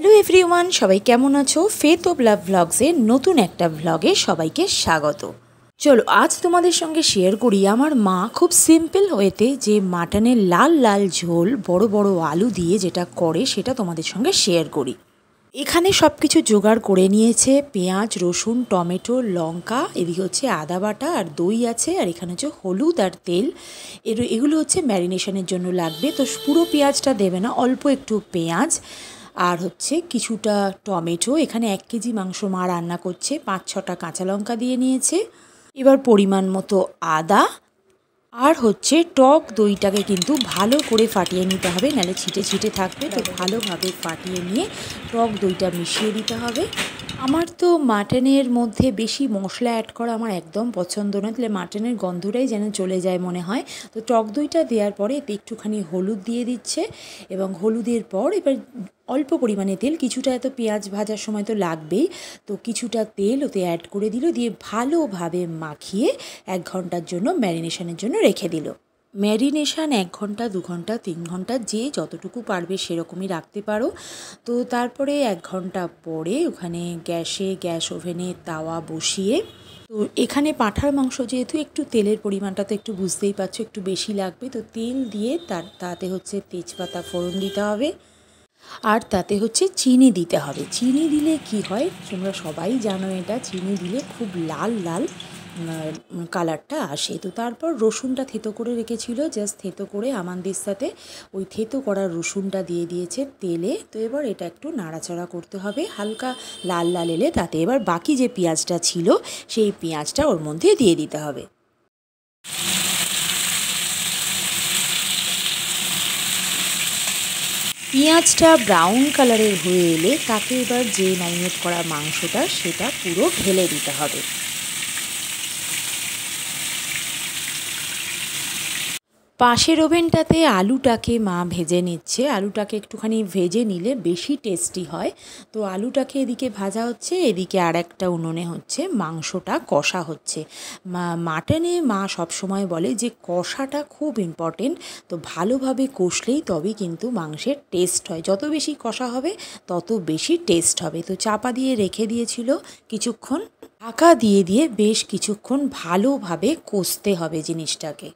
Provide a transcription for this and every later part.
hello everyone সবাই কেমন আছো ফেথ অব লাভ ভ্লগসের নতুন একটা ভ্লগে সবাইকে স্বাগত চলো আজ তোমাদের সঙ্গে শেয়ার করি আমার মা খুব সিম্পল হয়েতে যে মাটনের লাল লাল ঝোল বড় বড় আলু দিয়ে যেটা করে সেটা তোমাদের সঙ্গে শেয়ার করি এখানে সব কিছু জোগাড় করে নিয়েছে পেঁয়াজ রসুন টমেটো লঙ্কা এদিকে হচ্ছে আদা বাটা আর দই আছে আর এখানে হচ্ছে হলুদ আর তেল এর এগুলো হচ্ছে ম্যারিনেশনের জন্য লাগবে তো পুরো পেঁয়াজটা দেবে না অল্প একটু পেঁয়াজ আর হচ্ছে কিছুটা টমেটো এখানে এক কেজি মাংস মা রান্না করছে পাঁচ ছটা কাঁচা লঙ্কা দিয়ে নিয়েছে এবার পরিমাণ মতো আদা আর হচ্ছে টক দইটাকে কিন্তু ভালো করে ফাটিয়ে নিতে হবে নাহলে ছিটে ছিটে থাকবে তো ভালোভাবে ফাটিয়ে নিয়ে টক দইটা মিশিয়ে দিতে হবে আমার তো মাটনের মধ্যে বেশি মশলা অ্যাড করা আমার একদম পছন্দ নয় তাহলে মাটনের গন্ধটাই যেন চলে যায় মনে হয় তো টক দইটা দেওয়ার পরে এতে একটুখানি হলুদ দিয়ে দিচ্ছে এবং হলুদের পর এবার অল্প পরিমাণে তেল কিছুটা এত পেঁয়াজ ভাজার সময় তো লাগবেই তো কিছুটা তেল ওতে অ্যাড করে দিল দিয়ে ভালোভাবে মাখিয়ে এক ঘন্টার জন্য ম্যারিনেশনের জন্য রেখে দিল ম্যারিনেশান এক ঘন্টা দু ঘন্টা তিন ঘন্টা যে যতটুকু পারবে সেরকমই রাখতে পারো তো তারপরে এক ঘন্টা পরে ওখানে গ্যাসে গ্যাস ওভেনে তাওয়া বসিয়ে তো এখানে পাঁঠার মাংস যেহেতু একটু তেলের পরিমাণটা তো একটু বুঝতেই পারছো একটু বেশি লাগবে তো তেল দিয়ে তার তাতে হচ্ছে তেজপাতা ফোড়ন দিতে হবে আর তাতে হচ্ছে চিনি দিতে হবে চিনি দিলে কি হয় তোমরা সবাই জানো এটা চিনি দিলে খুব লাল লাল কালারটা আসে তো তারপর রসুনটা থেতো করে রেখেছিল জাস্ট থেতো করে আমানদের সাথে ওই থেতো করা রসুনটা দিয়ে দিয়েছে তেলে তো এবার এটা একটু নাড়াচাড়া করতে হবে হালকা লাল লাল এলে তাতে এবার বাকি যে পেঁয়াজটা ছিল সেই পেঁয়াজটা ওর মধ্যে দিয়ে দিতে হবে পেঁয়াজটা ব্রাউন কালারের হয়ে এলে তাকে এবার যে ম্যারিনেট করা মাংসটা সেটা পুরো ঢেলে দিতে হবে পাশের ওভেনটাতে আলুটাকে মা ভেজে নিচ্ছে আলুটাকে একটুখানি ভেজে নিলে বেশি টেস্টি হয় তো আলুটাকে এদিকে ভাজা হচ্ছে এদিকে আর একটা উনুনে হচ্ছে মাংসটা কষা হচ্ছে মাটনে মা সবসময় বলে যে কষাটা খুব ইম্পর্টেন্ট তো ভালোভাবে কষলেই তবে কিন্তু মাংসের টেস্ট হয় যত বেশি কষা হবে তত বেশি টেস্ট হবে তো চাপা দিয়ে রেখে দিয়েছিল কিছুক্ষণ ঢাকা দিয়ে দিয়ে বেশ কিছুক্ষণ ভালোভাবে কষতে হবে জিনিসটাকে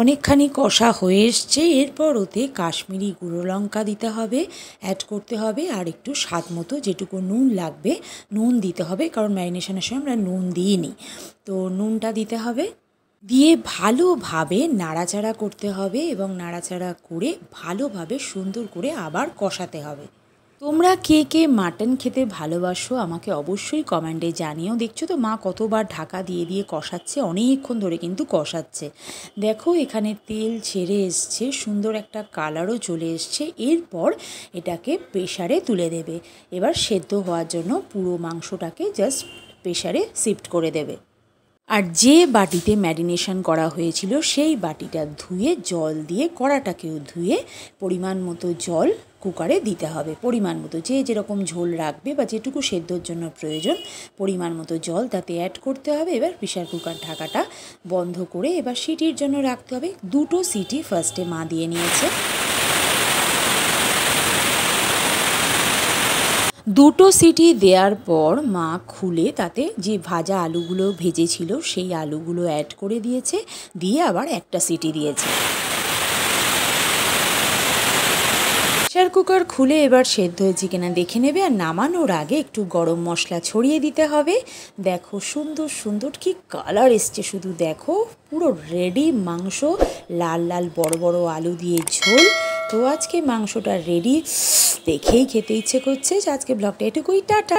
অনেকখানি কষা হয়ে এসছে এরপর ওতে কাশ্মীরি গুঁড়ো লঙ্কা দিতে হবে অ্যাড করতে হবে আর একটু স্বাদ মতো যেটুকু নুন লাগবে নুন দিতে হবে কারণ ম্যারিনেশনের সময় আমরা নুন দিইনি তো নুনটা দিতে হবে দিয়ে ভালোভাবে নাড়াচাড়া করতে হবে এবং নাড়াচাড়া করে ভালোভাবে সুন্দর করে আবার কষাতে হবে তোমরা কে কে মাটন খেতে ভালোবাসো আমাকে অবশ্যই কমেন্টে জানিও দেখছো তো মা কতবার ঢাকা দিয়ে দিয়ে কষাচ্ছে অনেকক্ষণ ধরে কিন্তু কষাচ্ছে দেখো এখানে তেল ছেড়ে এসছে সুন্দর একটা কালারও চলে এসছে এরপর এটাকে প্রেশারে তুলে দেবে এবার সেদ্ধ হওয়ার জন্য পুরো মাংসটাকে জাস্ট প্রেশারে শিফট করে দেবে আর যে বাটিতে ম্যারিনেশন করা হয়েছিল সেই বাটিটা ধুয়ে জল দিয়ে কড়াটাকেও ধুয়ে পরিমাণ মতো জল কুকারে দিতে হবে পরিমাণ মতো যে যেরকম ঝোল রাখবে বা যেটুকু সেদ্ধর জন্য প্রয়োজন পরিমাণ মতো জল তাতে অ্যাড করতে হবে এবার প্রেশার কুকার ঢাকাটা বন্ধ করে এবার সিটির জন্য রাখতে হবে দুটো সিটি ফার্স্টে মা দিয়ে নিয়েছে দুটো সিটি দেওয়ার পর মা খুলে তাতে যে ভাজা আলুগুলো ভেজেছিল সেই আলুগুলো অ্যাড করে দিয়েছে দিয়ে আবার একটা সিটি দিয়েছে প্রেশার কুকার খুলে এবার সেদ্ধ হয়েছে কিনা দেখে নেবে আর নামানোর আগে একটু গরম মশলা ছড়িয়ে দিতে হবে দেখো সুন্দর সুন্দর কি কালার এসছে শুধু দেখো পুরো রেডি মাংস লাল লাল বড় বড় আলু দিয়ে ঝোল তো আজকে মাংসটা রেডি দেখেই খেতে ইচ্ছে করছে আজকে ব্লগটা এটুকুই টাটা